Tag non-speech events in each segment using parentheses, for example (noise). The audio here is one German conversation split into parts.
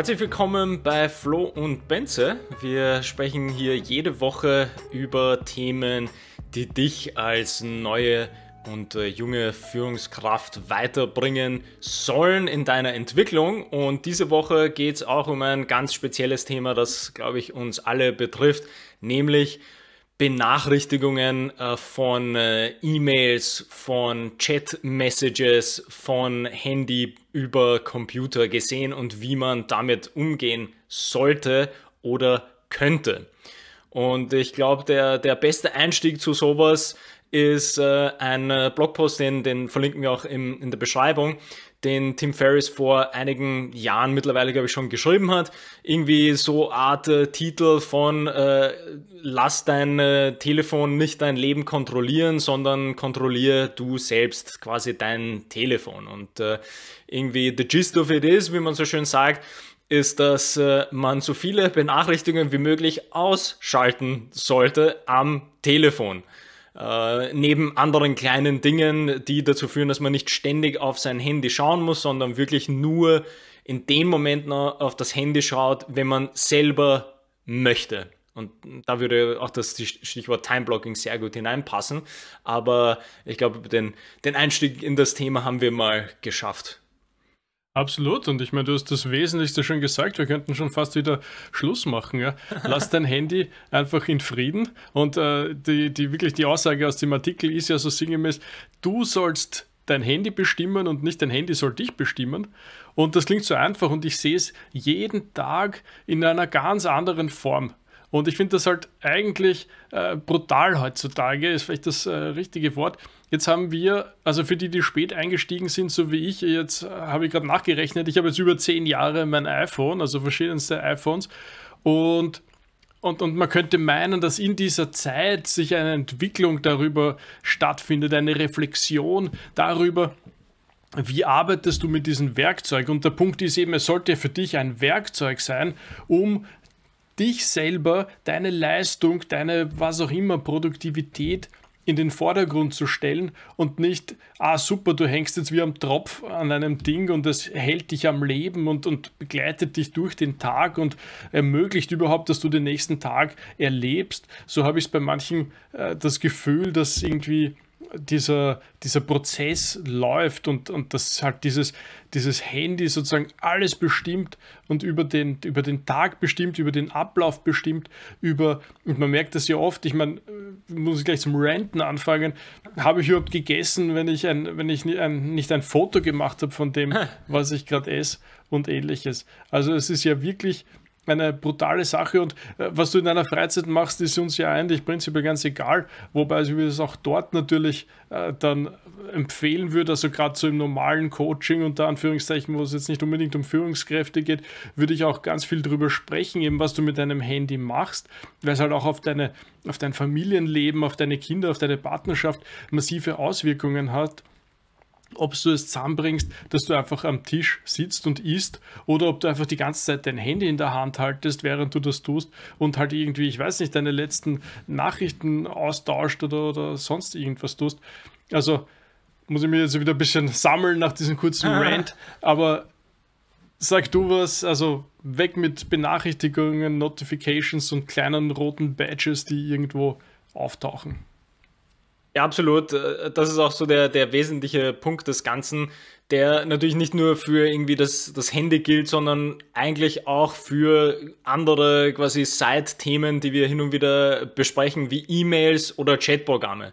Herzlich willkommen bei Flo und Benze. Wir sprechen hier jede Woche über Themen, die dich als neue und äh, junge Führungskraft weiterbringen sollen in deiner Entwicklung. Und diese Woche geht es auch um ein ganz spezielles Thema, das, glaube ich, uns alle betrifft, nämlich Benachrichtigungen äh, von äh, E-Mails, von Chat-Messages, von Handy über Computer gesehen und wie man damit umgehen sollte oder könnte. Und ich glaube, der, der beste Einstieg zu sowas ist äh, ein Blogpost, den, den verlinken wir auch im, in der Beschreibung, den Tim Ferriss vor einigen Jahren mittlerweile, glaube ich, schon geschrieben hat. Irgendwie so Art äh, Titel von äh, Lass dein äh, Telefon nicht dein Leben kontrollieren, sondern kontrollier du selbst quasi dein Telefon. Und äh, irgendwie the gist of it is, wie man so schön sagt, ist, dass äh, man so viele Benachrichtigungen wie möglich ausschalten sollte am Telefon. Äh, neben anderen kleinen Dingen, die dazu führen, dass man nicht ständig auf sein Handy schauen muss, sondern wirklich nur in dem Moment noch auf das Handy schaut, wenn man selber möchte. Und da würde auch das Stichwort Timeblocking sehr gut hineinpassen. Aber ich glaube, den, den Einstieg in das Thema haben wir mal geschafft. Absolut, und ich meine, du hast das Wesentlichste schon gesagt, wir könnten schon fast wieder Schluss machen. Ja? Lass dein Handy einfach in Frieden. Und äh, die, die wirklich die Aussage aus dem Artikel ist ja so sinngemäß, du sollst dein Handy bestimmen und nicht dein Handy soll dich bestimmen. Und das klingt so einfach und ich sehe es jeden Tag in einer ganz anderen Form. Und ich finde das halt eigentlich äh, brutal heutzutage, ist vielleicht das äh, richtige Wort. Jetzt haben wir, also für die, die spät eingestiegen sind, so wie ich, jetzt äh, habe ich gerade nachgerechnet, ich habe jetzt über zehn Jahre mein iPhone, also verschiedenste iPhones. Und und, und man könnte meinen, dass in dieser Zeit sich eine Entwicklung darüber stattfindet, eine Reflexion darüber, wie arbeitest du mit diesem Werkzeug? Und der Punkt ist eben, es sollte für dich ein Werkzeug sein, um dich selber, deine Leistung, deine was auch immer Produktivität in den Vordergrund zu stellen und nicht, ah super, du hängst jetzt wie am Tropf an einem Ding und es hält dich am Leben und, und begleitet dich durch den Tag und ermöglicht überhaupt, dass du den nächsten Tag erlebst. So habe ich es bei manchen äh, das Gefühl, dass irgendwie dieser, dieser Prozess läuft und, und dass halt dieses, dieses Handy sozusagen alles bestimmt und über den, über den Tag bestimmt, über den Ablauf bestimmt, über, und man merkt das ja oft, ich meine, muss ich gleich zum Ranten anfangen, habe ich überhaupt gegessen, wenn ich, ein, wenn ich ein, nicht ein Foto gemacht habe von dem, was ich gerade esse und ähnliches. Also es ist ja wirklich eine brutale Sache und äh, was du in deiner Freizeit machst, ist uns ja eigentlich prinzipiell ganz egal, wobei ich mir das auch dort natürlich äh, dann empfehlen würde, also gerade so im normalen Coaching unter Anführungszeichen, wo es jetzt nicht unbedingt um Führungskräfte geht, würde ich auch ganz viel darüber sprechen, eben was du mit deinem Handy machst, weil es halt auch auf deine auf dein Familienleben, auf deine Kinder, auf deine Partnerschaft massive Auswirkungen hat ob du es zusammenbringst, dass du einfach am Tisch sitzt und isst oder ob du einfach die ganze Zeit dein Handy in der Hand haltest, während du das tust und halt irgendwie, ich weiß nicht, deine letzten Nachrichten austauscht oder, oder sonst irgendwas tust. Also muss ich mir jetzt wieder ein bisschen sammeln nach diesem kurzen ah. Rant, aber sag du was, also weg mit Benachrichtigungen, Notifications und kleinen roten Badges, die irgendwo auftauchen. Ja, absolut. Äh, das ist auch so der, der wesentliche Punkt des Ganzen, der natürlich nicht nur für irgendwie das, das Handy gilt, sondern eigentlich auch für andere quasi Side-Themen, die wir hin und wieder besprechen, wie E-Mails oder Chat-Programme.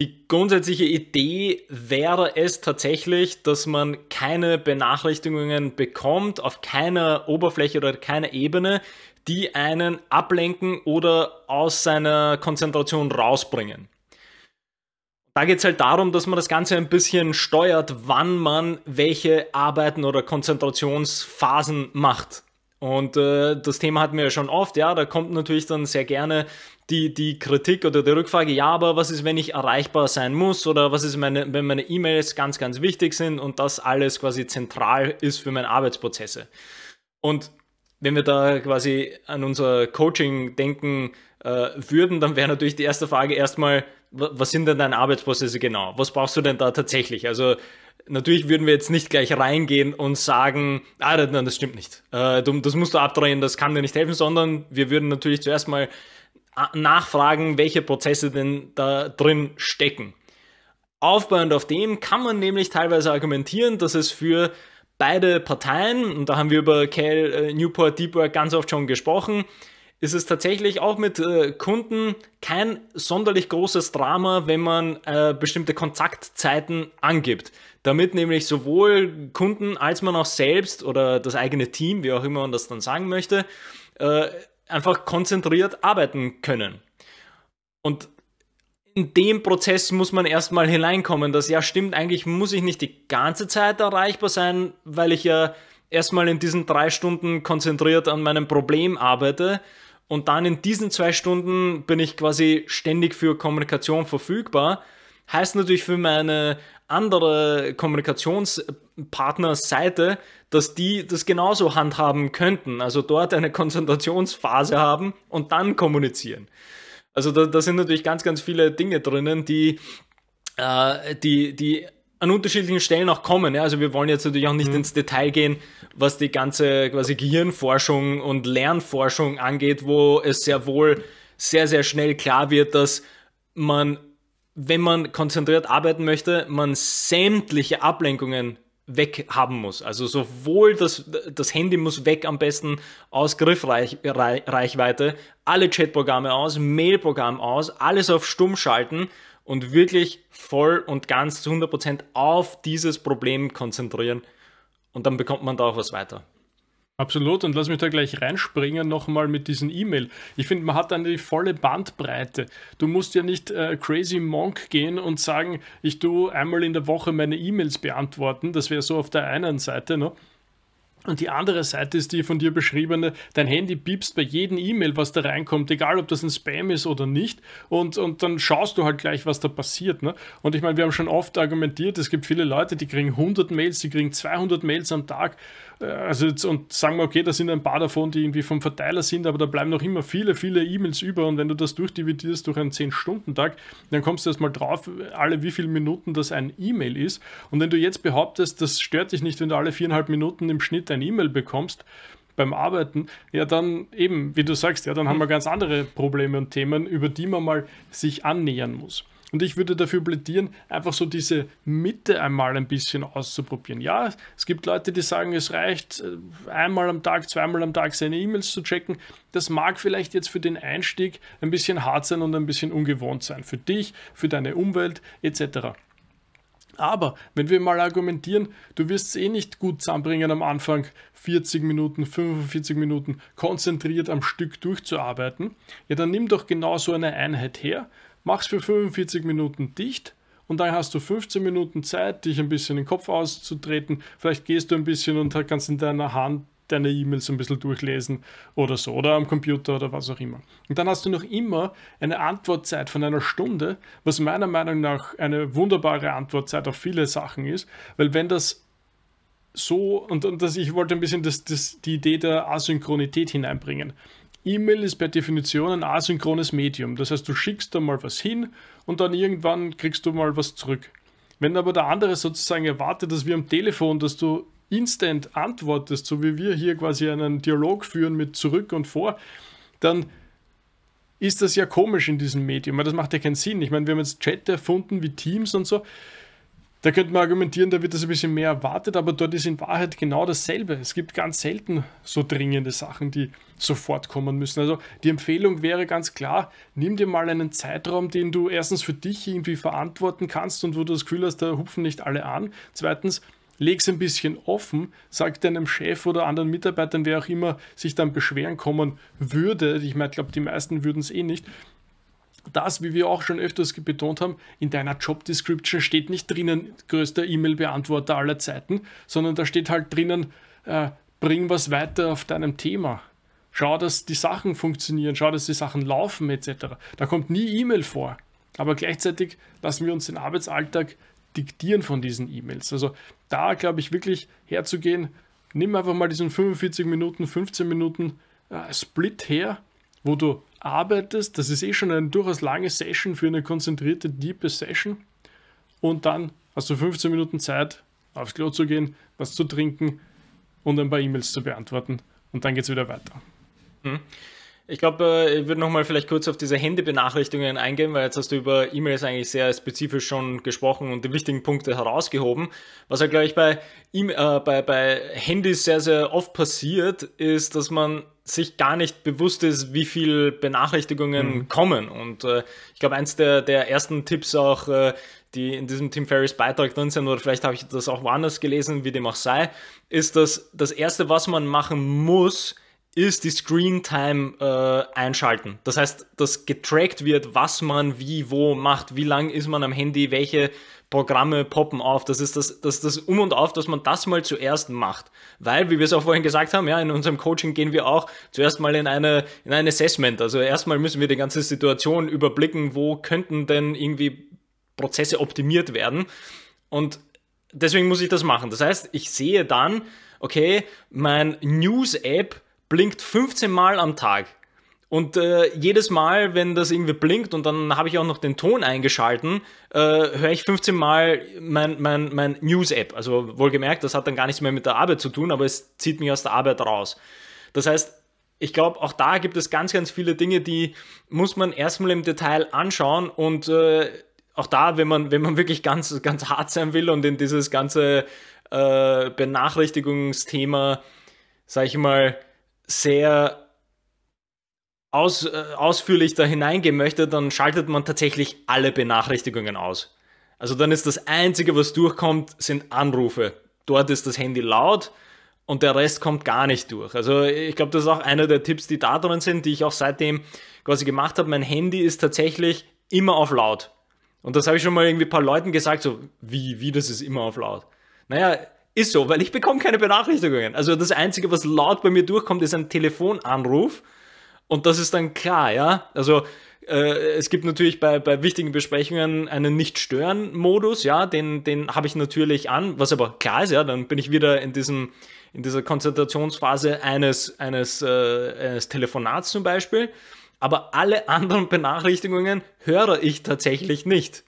Die grundsätzliche Idee wäre es tatsächlich, dass man keine Benachrichtigungen bekommt auf keiner Oberfläche oder keiner Ebene, die einen ablenken oder aus seiner Konzentration rausbringen. Da geht es halt darum, dass man das Ganze ein bisschen steuert, wann man welche Arbeiten oder Konzentrationsphasen macht. Und äh, das Thema hatten wir ja schon oft, ja, da kommt natürlich dann sehr gerne die, die Kritik oder die Rückfrage, ja, aber was ist, wenn ich erreichbar sein muss oder was ist, meine, wenn meine E-Mails ganz, ganz wichtig sind und das alles quasi zentral ist für meine Arbeitsprozesse. Und wenn wir da quasi an unser Coaching denken äh, würden, dann wäre natürlich die erste Frage erstmal, was sind denn deine Arbeitsprozesse genau? Was brauchst du denn da tatsächlich? Also natürlich würden wir jetzt nicht gleich reingehen und sagen, ah, nein, das stimmt nicht. Äh, das musst du abdrehen, das kann dir nicht helfen, sondern wir würden natürlich zuerst mal äh, nachfragen, welche Prozesse denn da drin stecken. Aufbauend auf dem kann man nämlich teilweise argumentieren, dass es für beide Parteien, und da haben wir über Cal äh, Newport Deep Work ganz oft schon gesprochen, ist es tatsächlich auch mit äh, Kunden kein sonderlich großes Drama, wenn man äh, bestimmte Kontaktzeiten angibt. Damit nämlich sowohl Kunden als man auch selbst oder das eigene Team, wie auch immer man das dann sagen möchte, äh, einfach konzentriert arbeiten können. Und in dem Prozess muss man erstmal hineinkommen, dass ja stimmt, eigentlich muss ich nicht die ganze Zeit erreichbar sein, weil ich ja erstmal in diesen drei Stunden konzentriert an meinem Problem arbeite und dann in diesen zwei Stunden bin ich quasi ständig für Kommunikation verfügbar. Heißt natürlich für meine andere Kommunikationspartnerseite, dass die das genauso handhaben könnten. Also dort eine (laughs) Konzentrationsphase haben und dann kommunizieren. Also da, da sind natürlich ganz, ganz viele Dinge drinnen, die, äh, die, die an unterschiedlichen Stellen auch kommen. Ja? Also wir wollen jetzt natürlich auch nicht mhm. ins Detail gehen, was die ganze quasi Gehirnforschung und Lernforschung angeht, wo es sehr wohl sehr, sehr schnell klar wird, dass man, wenn man konzentriert arbeiten möchte, man sämtliche Ablenkungen weg haben muss. Also sowohl das, das Handy muss weg am besten aus Griffreichweite, alle Chatprogramme aus, Mailprogramm aus, alles auf Stumm schalten und wirklich voll und ganz zu 100% auf dieses Problem konzentrieren und dann bekommt man da auch was weiter. Absolut, und lass mich da gleich reinspringen nochmal mit diesen E-Mail. Ich finde, man hat dann die volle Bandbreite. Du musst ja nicht äh, crazy monk gehen und sagen, ich tue einmal in der Woche meine E-Mails beantworten. Das wäre so auf der einen Seite. Ne? Und die andere Seite ist die von dir beschriebene, dein Handy piepst bei jedem E-Mail, was da reinkommt, egal ob das ein Spam ist oder nicht. Und, und dann schaust du halt gleich, was da passiert. Ne? Und ich meine, wir haben schon oft argumentiert, es gibt viele Leute, die kriegen 100 Mails, die kriegen 200 Mails am Tag. Äh, also jetzt, und sagen wir, okay, da sind ein paar davon, die irgendwie vom Verteiler sind, aber da bleiben noch immer viele, viele E-Mails über. Und wenn du das durchdividierst durch einen 10-Stunden-Tag, dann kommst du erstmal drauf, alle wie viele Minuten das ein E-Mail ist. Und wenn du jetzt behauptest, das stört dich nicht, wenn du alle viereinhalb Minuten im Schnitt eine E-Mail bekommst beim Arbeiten, ja dann eben, wie du sagst, ja dann haben wir ganz andere Probleme und Themen, über die man mal sich annähern muss. Und ich würde dafür plädieren, einfach so diese Mitte einmal ein bisschen auszuprobieren. Ja, es gibt Leute, die sagen, es reicht, äh, einmal am Tag, zweimal am Tag seine E-Mails zu checken. Das mag vielleicht jetzt für den Einstieg ein bisschen hart sein und ein bisschen ungewohnt sein. Für dich, für deine Umwelt etc. Aber wenn wir mal argumentieren, du wirst es eh nicht gut zusammenbringen, am Anfang 40 Minuten, 45 Minuten konzentriert am Stück durchzuarbeiten, ja, dann nimm doch genau so eine Einheit her, mach's für 45 Minuten dicht und dann hast du 15 Minuten Zeit, dich ein bisschen in den Kopf auszutreten. Vielleicht gehst du ein bisschen und kannst in deiner Hand deine E-Mails ein bisschen durchlesen oder so oder am Computer oder was auch immer. Und dann hast du noch immer eine Antwortzeit von einer Stunde, was meiner Meinung nach eine wunderbare Antwortzeit auf viele Sachen ist, weil wenn das so, und, und das, ich wollte ein bisschen das, das, die Idee der Asynchronität hineinbringen. E-Mail ist per Definition ein asynchrones Medium. Das heißt, du schickst da mal was hin und dann irgendwann kriegst du mal was zurück. Wenn aber der andere sozusagen erwartet, dass wir am Telefon, dass du instant antwortest, so wie wir hier quasi einen Dialog führen mit zurück und vor, dann ist das ja komisch in diesem Medium, weil das macht ja keinen Sinn. Ich meine, wir haben jetzt Chat erfunden wie Teams und so. Da könnte man argumentieren, da wird das ein bisschen mehr erwartet, aber dort ist in Wahrheit genau dasselbe. Es gibt ganz selten so dringende Sachen, die sofort kommen müssen. Also die Empfehlung wäre ganz klar, nimm dir mal einen Zeitraum, den du erstens für dich irgendwie verantworten kannst und wo du das Gefühl hast, da hupfen nicht alle an. Zweitens, leg's ein bisschen offen, sag deinem Chef oder anderen Mitarbeitern, wer auch immer sich dann beschweren kommen würde, ich meine, ich glaube, die meisten würden es eh nicht, das, wie wir auch schon öfters betont haben, in deiner Job Description steht nicht drinnen größter E-Mail-Beantworter aller Zeiten, sondern da steht halt drinnen, äh, bring was weiter auf deinem Thema. Schau, dass die Sachen funktionieren, schau, dass die Sachen laufen etc. Da kommt nie E-Mail vor. Aber gleichzeitig lassen wir uns den Arbeitsalltag Diktieren von diesen E-Mails. Also da glaube ich wirklich herzugehen, nimm einfach mal diesen 45 Minuten, 15 Minuten äh, Split her, wo du arbeitest. Das ist eh schon eine durchaus lange Session für eine konzentrierte, diepe Session. Und dann hast du 15 Minuten Zeit, aufs Klo zu gehen, was zu trinken und ein paar E-Mails zu beantworten. Und dann geht es wieder weiter. Hm. Ich glaube, äh, ich würde nochmal vielleicht kurz auf diese Handybenachrichtigungen eingehen, weil jetzt hast du über E-Mails eigentlich sehr spezifisch schon gesprochen und die wichtigen Punkte herausgehoben. Was ja, halt, glaube ich, bei, e äh, bei, bei Handys sehr, sehr oft passiert, ist, dass man sich gar nicht bewusst ist, wie viele Benachrichtigungen mhm. kommen. Und äh, ich glaube, eins der, der ersten Tipps auch, äh, die in diesem Tim Ferris Beitrag drin sind, oder vielleicht habe ich das auch woanders gelesen, wie dem auch sei, ist, dass das Erste, was man machen muss, ist die Screen Time äh, einschalten. Das heißt, dass getrackt wird, was man wie, wo macht, wie lang ist man am Handy, welche Programme poppen auf. Das ist das, das, das Um und Auf, dass man das mal zuerst macht. Weil, wie wir es auch vorhin gesagt haben, ja, in unserem Coaching gehen wir auch zuerst mal in, eine, in ein Assessment. Also erstmal müssen wir die ganze Situation überblicken, wo könnten denn irgendwie Prozesse optimiert werden. Und deswegen muss ich das machen. Das heißt, ich sehe dann, okay, mein News-App blinkt 15 Mal am Tag. Und äh, jedes Mal, wenn das irgendwie blinkt und dann habe ich auch noch den Ton eingeschalten, äh, höre ich 15 Mal mein, mein, mein News-App. Also wohlgemerkt, das hat dann gar nichts mehr mit der Arbeit zu tun, aber es zieht mich aus der Arbeit raus. Das heißt, ich glaube, auch da gibt es ganz, ganz viele Dinge, die muss man erstmal im Detail anschauen und äh, auch da, wenn man, wenn man wirklich ganz, ganz hart sein will und in dieses ganze äh, Benachrichtigungsthema, sag ich mal, sehr aus, äh, ausführlich da hineingehen möchte, dann schaltet man tatsächlich alle Benachrichtigungen aus. Also dann ist das Einzige, was durchkommt, sind Anrufe. Dort ist das Handy laut und der Rest kommt gar nicht durch. Also ich glaube, das ist auch einer der Tipps, die da drin sind, die ich auch seitdem quasi gemacht habe. Mein Handy ist tatsächlich immer auf laut. Und das habe ich schon mal irgendwie ein paar Leuten gesagt, so wie, wie das ist immer auf laut. Naja, ist so, weil ich bekomme keine Benachrichtigungen. Also das Einzige, was laut bei mir durchkommt, ist ein Telefonanruf. Und das ist dann klar, ja. Also äh, es gibt natürlich bei, bei wichtigen Besprechungen einen Nicht-Stören-Modus, ja, den, den habe ich natürlich an, was aber klar ist, ja, dann bin ich wieder in diesem, in dieser Konzentrationsphase eines, eines, äh, eines Telefonats zum Beispiel. Aber alle anderen (laughs) Benachrichtigungen höre ich tatsächlich nicht.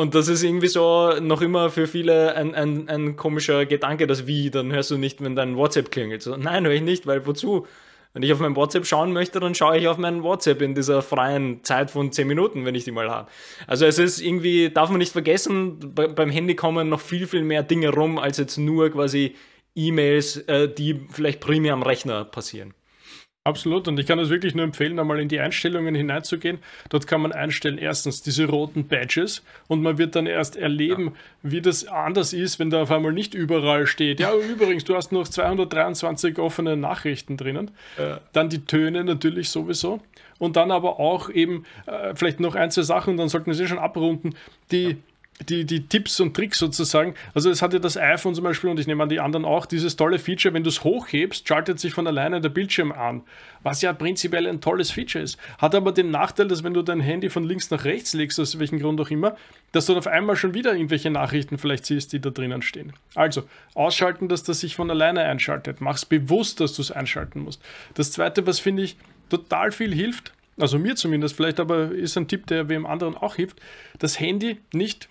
Und das ist irgendwie so noch immer für viele ein, ein, ein komischer Gedanke, das wie, dann hörst du nicht, wenn dein WhatsApp klingelt. So, nein, höre ich nicht, weil wozu? Wenn ich auf mein WhatsApp schauen möchte, dann schaue ich auf mein WhatsApp in dieser freien Zeit von 10 Minuten, wenn ich die mal habe. Also es ist irgendwie, darf man nicht vergessen, bei, beim Handy kommen noch viel, viel mehr Dinge rum, als jetzt nur quasi E-Mails, äh, die vielleicht primär am Rechner passieren. Absolut, und ich kann es wirklich nur empfehlen, einmal in die Einstellungen hineinzugehen. Dort kann man einstellen, erstens diese roten Badges und man wird dann erst erleben, ja. wie das anders ist, wenn da auf einmal nicht überall steht. Ja, (laughs) übrigens, du hast noch 223 offene Nachrichten drinnen. Ja. Dann die Töne natürlich sowieso und dann aber auch eben äh, vielleicht noch ein, zwei Sachen, dann sollten wir sie schon abrunden, die. Ja die, die Tipps und Tricks sozusagen. Also es hat ja das iPhone zum Beispiel und ich nehme an die anderen auch, dieses tolle Feature, wenn du es hochhebst, schaltet sich von alleine der Bildschirm an, was ja prinzipiell ein tolles Feature ist. Hat aber den Nachteil, dass wenn du dein Handy von links nach rechts legst, aus welchem Grund auch immer, dass du dann auf einmal schon wieder irgendwelche Nachrichten vielleicht siehst, die da drinnen stehen. Also ausschalten, dass das sich von alleine einschaltet. Mach's bewusst, dass du es einschalten musst. Das Zweite, was finde ich total viel hilft, also mir zumindest, vielleicht aber ist ein Tipp, der wem anderen auch hilft, das Handy nicht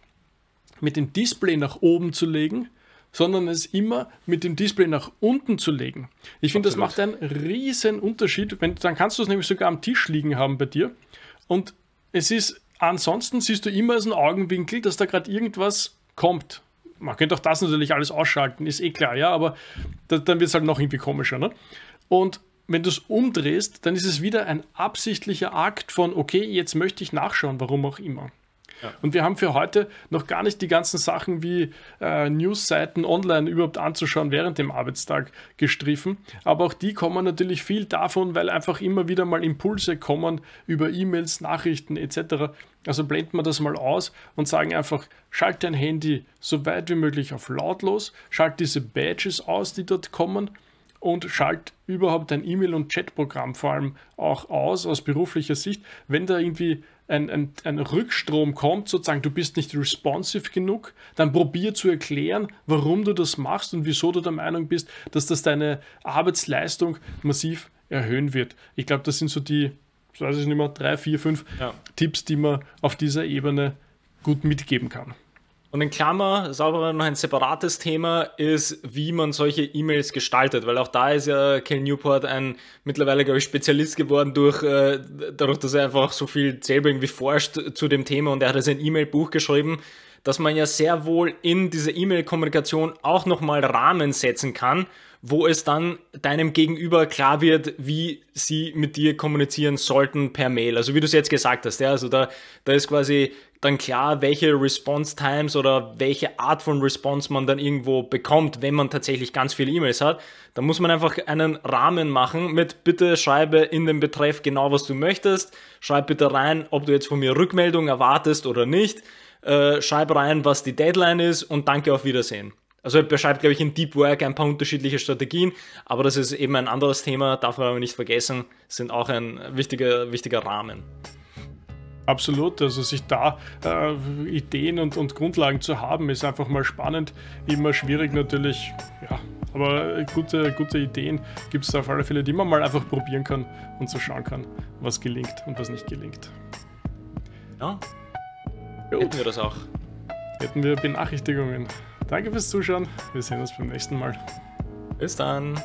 mit dem Display nach oben zu legen, sondern es immer mit dem Display nach unten zu legen. Ich finde, das macht einen riesen Unterschied. Wenn, dann kannst du es nämlich sogar am Tisch liegen haben bei dir. Und es ist, ansonsten siehst du immer aus dem Augenwinkel, dass da gerade irgendwas kommt. Man könnte auch das natürlich alles ausschalten, ist eh klar, ja, aber da, dann wird es halt noch irgendwie komischer. Ne? Und wenn du es umdrehst, dann ist es wieder ein absichtlicher Akt von, okay, jetzt möchte ich nachschauen, warum auch immer. Und wir haben für heute noch gar nicht die ganzen Sachen wie äh, Newsseiten online überhaupt anzuschauen während dem Arbeitstag gestriffen. Aber auch die kommen natürlich viel davon, weil einfach immer wieder mal Impulse kommen über E-Mails, Nachrichten etc. Also blenden wir das mal aus und sagen einfach, schalt dein Handy so weit wie möglich auf lautlos, schalt diese Badges aus, die dort kommen und schalt überhaupt dein E-Mail- und Chatprogramm vor allem auch aus, aus beruflicher Sicht, wenn da irgendwie ein, ein, ein Rückstrom kommt, sozusagen, du bist nicht responsive genug, dann probier zu erklären, warum du das machst und wieso du der Meinung bist, dass das deine Arbeitsleistung massiv erhöhen wird. Ich glaube, das sind so die, weiß ich nicht mehr, drei, vier, fünf ja. Tipps, die man auf dieser Ebene gut mitgeben kann. Und in Klammer, sauberer noch ein separates Thema ist, wie man solche E-Mails gestaltet, weil auch da ist ja Kel Newport ein mittlerweile, glaube ich, Spezialist geworden durch, äh, dadurch, dass er einfach so viel selber irgendwie forscht zu dem Thema und er hat ja sein E-Mail-Buch geschrieben, dass man ja sehr wohl in diese E-Mail-Kommunikation auch nochmal Rahmen setzen kann, wo es dann deinem Gegenüber klar wird, wie sie mit dir kommunizieren sollten per Mail. Also wie du es jetzt gesagt hast, ja, also da, da ist quasi dann klar, welche Response Times oder welche Art von Response man dann irgendwo bekommt, wenn man tatsächlich ganz viele E-Mails hat. Da muss man einfach einen Rahmen machen mit bitte schreibe in den Betreff genau, was du möchtest, schreib bitte rein, ob du jetzt von mir Rückmeldung erwartest oder nicht äh, schreib rein, was die Deadline ist und danke, auf Wiedersehen. Also er beschreibt, glaube ich, in Deep Work ein paar unterschiedliche Strategien, aber das ist eben ein anderes Thema, darf man aber nicht vergessen, sind auch ein wichtiger, wichtiger Rahmen. Absolut, also sich da äh, Ideen und, und Grundlagen zu haben, ist einfach mal spannend, immer schwierig natürlich, ja, aber gute, gute Ideen gibt es da auf alle Fälle, die man mal einfach probieren kann und so schauen kann, was gelingt und was nicht gelingt. Ja, Hätten wir das auch. Hätten wir Benachrichtigungen. Danke fürs Zuschauen. Wir sehen uns beim nächsten Mal. Bis dann.